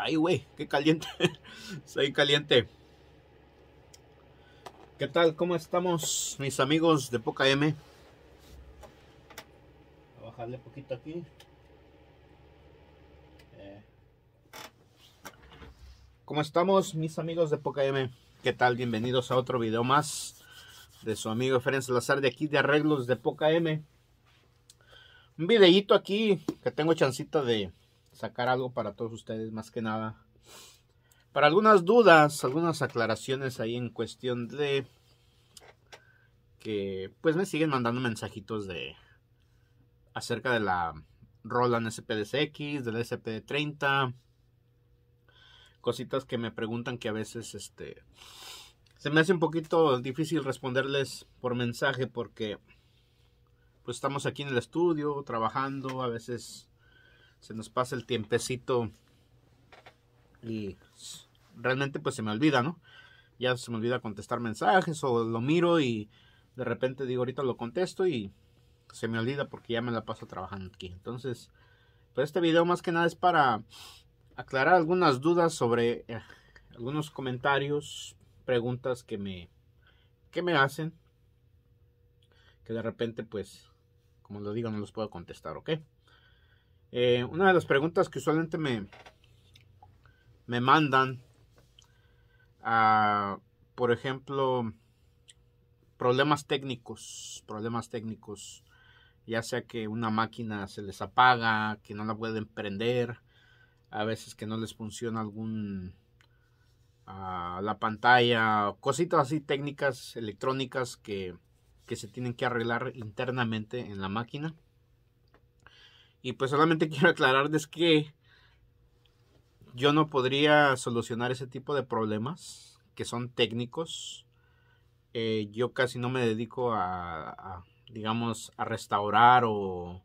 Ay, güey, qué caliente. Soy caliente. ¿Qué tal? ¿Cómo estamos, mis amigos de Poca M? a bajarle poquito aquí. Eh. ¿Cómo estamos, mis amigos de Poca M? ¿Qué tal? Bienvenidos a otro video más de su amigo Ferenc Salazar de aquí de Arreglos de Poca M. Un videíto aquí que tengo chancita de sacar algo para todos ustedes, más que nada. Para algunas dudas, algunas aclaraciones ahí en cuestión de que pues me siguen mandando mensajitos de acerca de la Roland de del SPD30, cositas que me preguntan que a veces este se me hace un poquito difícil responderles por mensaje porque pues estamos aquí en el estudio trabajando, a veces se nos pasa el tiempecito y realmente pues se me olvida, ¿no? Ya se me olvida contestar mensajes o lo miro y de repente digo ahorita lo contesto y se me olvida porque ya me la paso trabajando aquí. Entonces, pues este video más que nada es para aclarar algunas dudas sobre eh, algunos comentarios, preguntas que me, que me hacen, que de repente pues, como lo digo, no los puedo contestar, ¿ok? Eh, una de las preguntas que usualmente me, me mandan, ah, por ejemplo, problemas técnicos, problemas técnicos, ya sea que una máquina se les apaga, que no la pueden prender, a veces que no les funciona algún ah, la pantalla, cositas así técnicas electrónicas que se tienen que arreglar internamente en la máquina. Y pues solamente quiero aclararles que yo no podría solucionar ese tipo de problemas que son técnicos. Eh, yo casi no me dedico a, digamos, a restaurar o,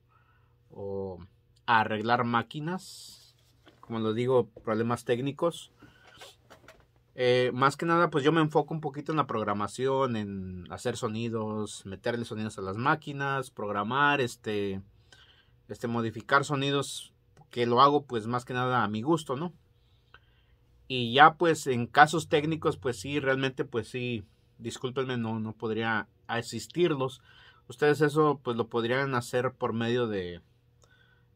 o, a arreglar máquinas, como lo digo, problemas técnicos. Eh, más que nada, pues yo me enfoco un poquito en la programación, en hacer sonidos, meterle sonidos a las máquinas, programar, este, este, modificar sonidos que lo hago pues más que nada a mi gusto, ¿no? Y ya pues en casos técnicos pues sí, realmente pues sí, discúlpenme, no, no podría asistirlos. Ustedes eso pues lo podrían hacer por medio de,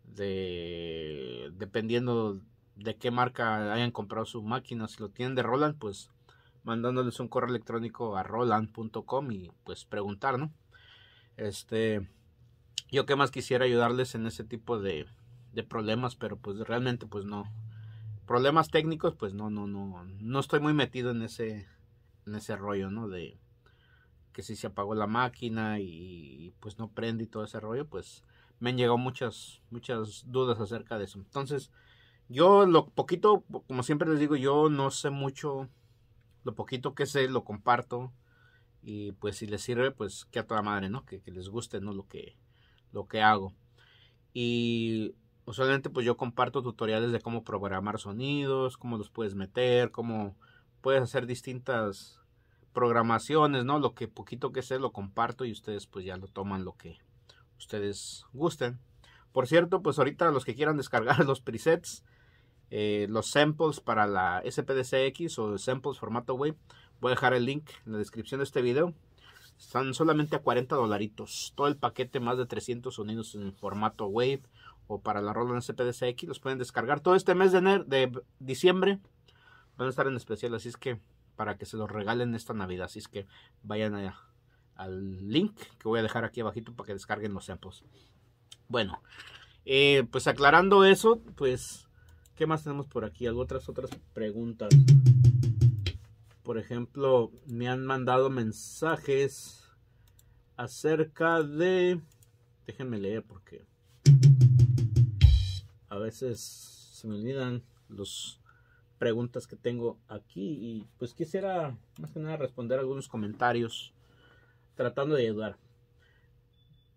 de, dependiendo de qué marca hayan comprado su máquina, si lo tienen de Roland pues mandándoles un correo electrónico a roland.com y pues preguntar, ¿no? Este, yo qué más quisiera ayudarles en ese tipo de, de problemas, pero pues realmente pues no. Problemas técnicos, pues no, no, no, no estoy muy metido en ese, en ese rollo, ¿no? De que si se apagó la máquina y pues no prende y todo ese rollo, pues me han llegado muchas, muchas dudas acerca de eso. Entonces, yo lo poquito, como siempre les digo, yo no sé mucho, lo poquito que sé lo comparto y pues si les sirve, pues que a toda madre, ¿no? que les guste, ¿no? Lo que, lo que hago. Y usualmente pues yo comparto tutoriales de cómo programar sonidos, cómo los puedes meter, cómo puedes hacer distintas programaciones, ¿no? Lo que poquito que sé lo comparto y ustedes pues ya lo toman lo que ustedes gusten. Por cierto, pues ahorita los que quieran descargar los presets, eh, los samples para la SPDCX o samples formato web, voy a dejar el link en la descripción de este video están solamente a 40 dolaritos. Todo el paquete, más de 300 sonidos en formato Wave o para la Roland CPDCX. Los pueden descargar todo este mes de, enero, de diciembre. Van a estar en especial, así es que para que se los regalen esta Navidad. Así es que vayan allá al link que voy a dejar aquí abajito para que descarguen los samples. Bueno, eh, pues aclarando eso, pues, ¿qué más tenemos por aquí? Algunas otras, otras preguntas por ejemplo, me han mandado mensajes acerca de... Déjenme leer porque a veces se me olvidan las preguntas que tengo aquí y pues quisiera más que nada responder algunos comentarios tratando de ayudar.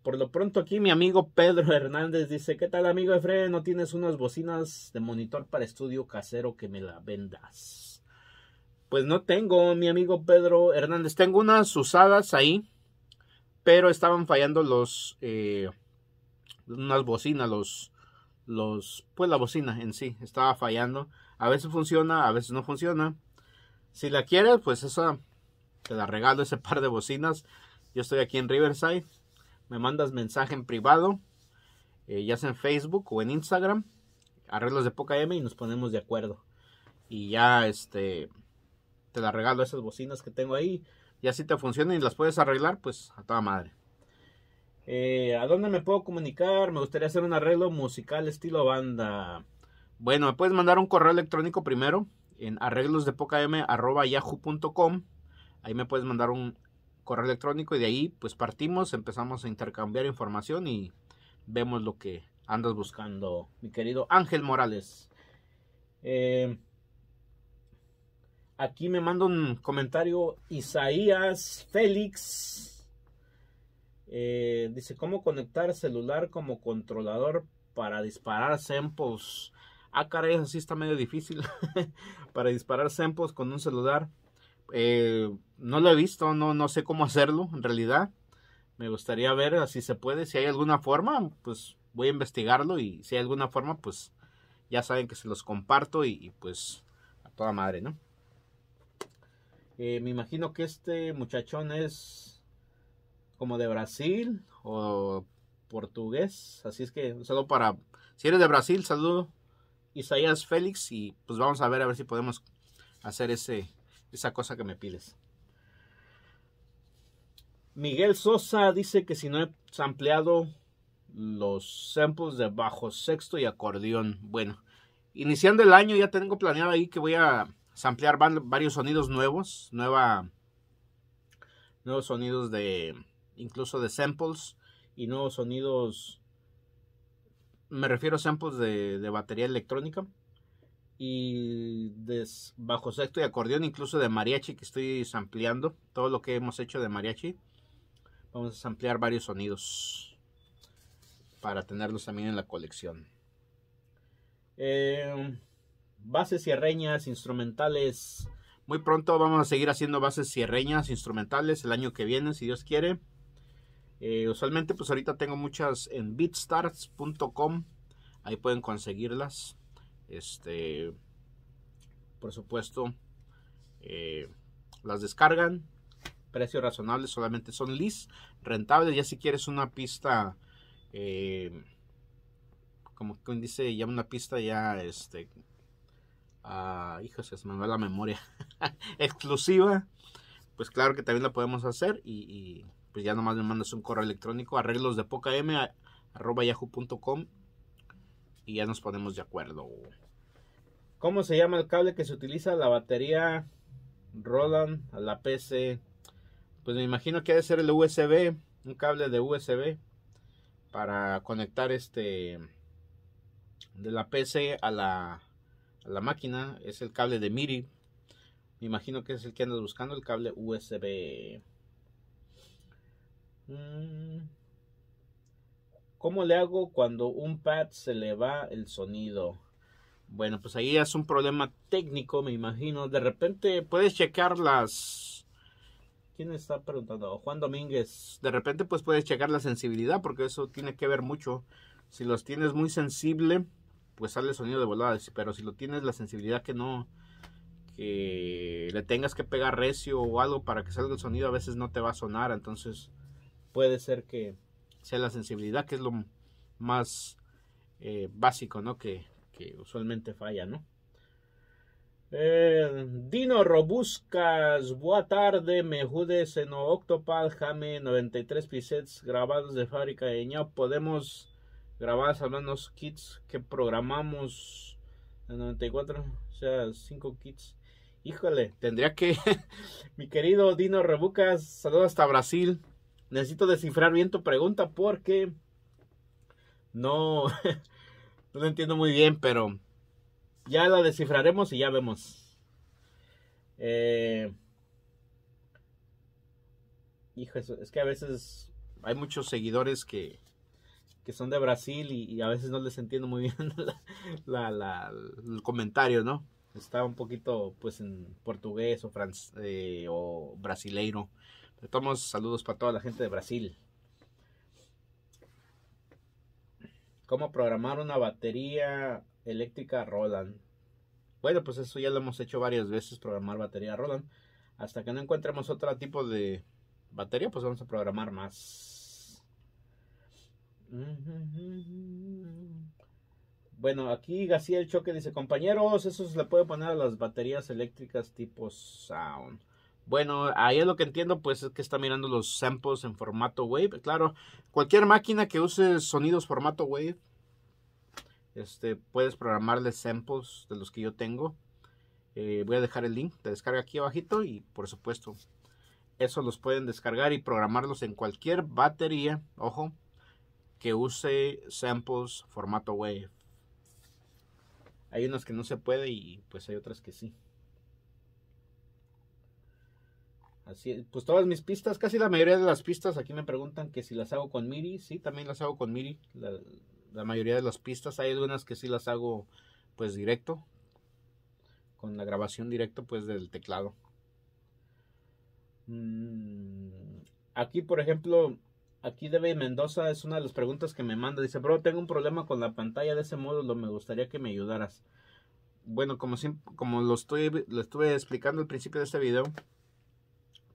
Por lo pronto aquí mi amigo Pedro Hernández dice, ¿qué tal amigo Efre? ¿No tienes unas bocinas de monitor para estudio casero que me la vendas? Pues no tengo, mi amigo Pedro Hernández. Tengo unas usadas ahí, pero estaban fallando los. Eh, unas bocinas, los. Los. Pues la bocina en sí, estaba fallando. A veces funciona, a veces no funciona. Si la quieres, pues esa. Te la regalo ese par de bocinas. Yo estoy aquí en Riverside. Me mandas mensaje en privado, eh, ya sea en Facebook o en Instagram. Arreglos de poca M y nos ponemos de acuerdo. Y ya este te la regalo esas bocinas que tengo ahí. Y así te funcionan y las puedes arreglar, pues a toda madre. Eh, ¿A dónde me puedo comunicar? Me gustaría hacer un arreglo musical estilo banda. Bueno, me puedes mandar un correo electrónico primero en arreglosdepocam.yahoo.com. Ahí me puedes mandar un correo electrónico y de ahí pues partimos, empezamos a intercambiar información y vemos lo que andas buscando, mi querido Ángel Morales. Eh, Aquí me manda un comentario Isaías Félix. Eh, dice, ¿cómo conectar celular como controlador para disparar sempos? Ah, caray, así está medio difícil. para disparar sempos con un celular. Eh, no lo he visto, no, no sé cómo hacerlo en realidad. Me gustaría ver si se puede, si hay alguna forma, pues voy a investigarlo y si hay alguna forma, pues ya saben que se los comparto y pues a toda madre, ¿no? Eh, me imagino que este muchachón es como de Brasil o portugués. Así es que un saludo para... Si eres de Brasil, saludo. Isaías Félix y pues vamos a ver a ver si podemos hacer ese, esa cosa que me pides. Miguel Sosa dice que si no he ampliado los samples de bajo sexto y acordeón. Bueno, iniciando el año ya tengo planeado ahí que voy a samplear varios sonidos nuevos, nueva, nuevos sonidos de incluso de samples y nuevos sonidos, me refiero a samples de, de batería electrónica y de bajo sexto y acordeón, incluso de mariachi que estoy sampleando. todo lo que hemos hecho de mariachi. Vamos a ampliar varios sonidos para tenerlos también en la colección. Em, bases cierreñas, instrumentales. Muy pronto vamos a seguir haciendo bases cierreñas, instrumentales, el año que viene, si Dios quiere. Eh, usualmente, pues ahorita tengo muchas en bitstarts.com Ahí pueden conseguirlas. Este, por supuesto, eh, las descargan. Precio razonable, solamente son lis rentables. Ya si quieres una pista, eh, como dice, ya una pista ya este, ¡Ah! hijo, se me va la memoria. exclusiva. Pues claro que también la podemos hacer. Y, pues ya nomás me mandas un correo electrónico. Arreglos de poca m a, arroba yahoo.com. Y ya nos ponemos de acuerdo. ¿Cómo se llama el cable que se utiliza la batería Roland a la PC? Pues me imagino que debe ser el USB, un cable de USB para conectar este de la PC a la la máquina es el cable de Miri. Me imagino que es el que andas buscando, el cable USB. Mm. ¿Cómo le hago cuando un pad se le va el sonido? Bueno, pues ahí es un problema técnico, me imagino. De repente puedes checar las... ¿Quién está preguntando? Juan Domínguez. De repente pues puedes checar la sensibilidad porque eso tiene que ver mucho. Si los tienes muy sensible, pues sale el sonido de volada. Pero si lo tienes la sensibilidad que no, que le tengas que pegar recio o algo para que salga el sonido, a veces no te va a sonar. Entonces puede ser que sea la sensibilidad, que es lo más eh, básico, ¿no? Que, usualmente falla, ¿no? Eh, Dino Robuscas, buenas tarde, me jude. Seno Octopal, Jame 93 pisets grabados de fábrica de ño. Podemos grabadas hablando kits que programamos en 94, o sea, 5 kits. Híjole, tendría que. Mi querido Dino Rebucas, saludos hasta Brasil. Necesito descifrar bien tu pregunta porque no, no lo entiendo muy bien, pero ya la descifraremos y ya vemos. Eh, hijo, es que a veces hay muchos seguidores que, son de Brasil y, a veces no les entiendo muy bien el comentario, ¿no? Está un poquito pues en portugués o, francés eh, o brasileiro. Tomos saludos para toda la gente de Brasil. ¿Cómo programar una batería eléctrica Roland? Bueno, pues eso ya lo hemos hecho varias veces, programar batería Roland. Hasta que no encontremos otro tipo de batería, pues vamos a programar más. Bueno, aquí García el Choque dice, compañeros, eso se le puede poner a las baterías eléctricas tipo Sound. Bueno, ahí es lo que entiendo, pues es que está mirando los samples en formato wave. Claro, cualquier máquina que use sonidos formato wave, este, puedes programarle samples de los que yo tengo. Eh, voy a dejar el link de descarga aquí abajito y por supuesto, eso los pueden descargar y programarlos en cualquier batería. Ojo, que use samples formato wave. Hay unas que no se puede y pues hay otras que sí. Así, pues todas mis pistas, casi la mayoría de las pistas, aquí me preguntan que si las hago con MIDI, sí, también las hago con MIDI, la, mayoría de las pistas, hay algunas que sí las hago pues directo, con la grabación directo pues del teclado. Mm, aquí por ejemplo Aquí debe Mendoza es una de las preguntas que me manda. Dice, bro, tengo un problema con la pantalla de ese módulo, me gustaría que me ayudaras. Bueno, como, como lo, estoy, lo estuve explicando al principio de este video,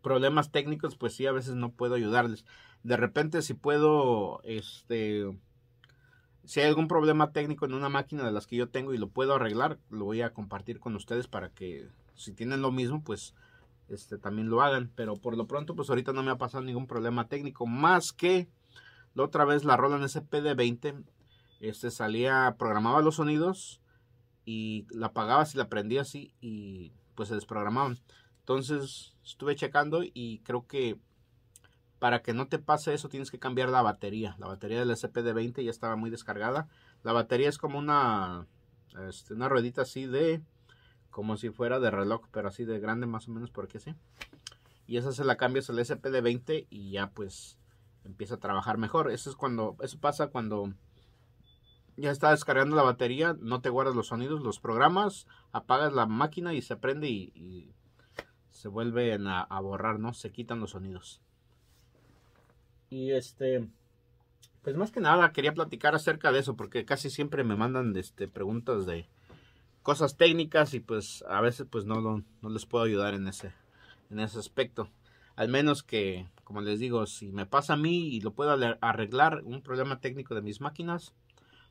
problemas técnicos, pues sí, a veces no puedo ayudarles. De repente, si puedo, este, si hay algún problema técnico en una máquina de las que yo tengo y lo puedo arreglar, lo voy a compartir con ustedes para que si tienen lo mismo, pues este, también lo hagan. Pero por lo pronto, pues ahorita no me ha pasado ningún problema técnico. Más que la otra vez la Roland SPD20. Este salía, programaba los sonidos y la apagabas si la prendía así y pues se desprogramaban. Entonces estuve checando y creo que para que no te pase eso tienes que cambiar la batería. La batería del SPD20 ya estaba muy descargada. La batería es como una, este, una ruedita así de como si fuera de reloj, pero así de grande más o menos porque sí. Y esa se la cambias al de 20 y ya pues empieza a trabajar mejor. Eso es cuando eso pasa cuando ya está descargando la batería, no te guardas los sonidos, los programas, apagas la máquina y se prende y, se vuelven a, borrar, ¿no? Se quitan los sonidos. Y este, pues más que nada quería platicar acerca de eso porque casi siempre me mandan este, preguntas de, cosas técnicas y pues a veces pues no, no, les puedo ayudar en ese, en ese aspecto. Al menos que, como les digo, si me pasa a mí y lo puedo arreglar un problema técnico de mis máquinas,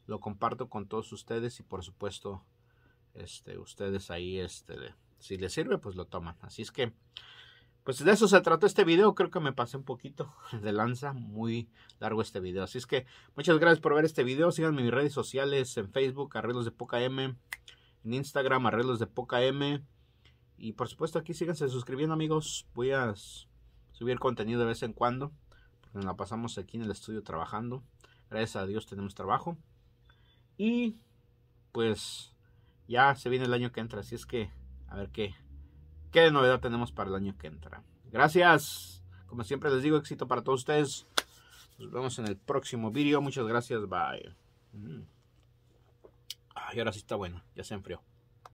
lo comparto con todos ustedes y por supuesto este, ustedes ahí, este, si les sirve, pues lo toman. Así es que, pues de eso se trató este video. Creo que me pasé un poquito de lanza, muy largo este video. Así es que, muchas gracias por ver este video. Síganme en mis redes sociales, en Facebook, Arreglos de Poca M, en Instagram, arreglos de poca M. Y por supuesto aquí síganse suscribiendo amigos. Voy a subir contenido de vez en cuando. Porque nos la pasamos aquí en el estudio trabajando. Gracias a Dios tenemos trabajo. Y pues ya se viene el año que entra. Así es que a ver qué, qué novedad tenemos para el año que entra. Gracias. Como siempre les digo, éxito para todos ustedes. Nos vemos en el próximo video. Muchas gracias. Bye. Mm y ahora sí está bueno, ya se enfrió.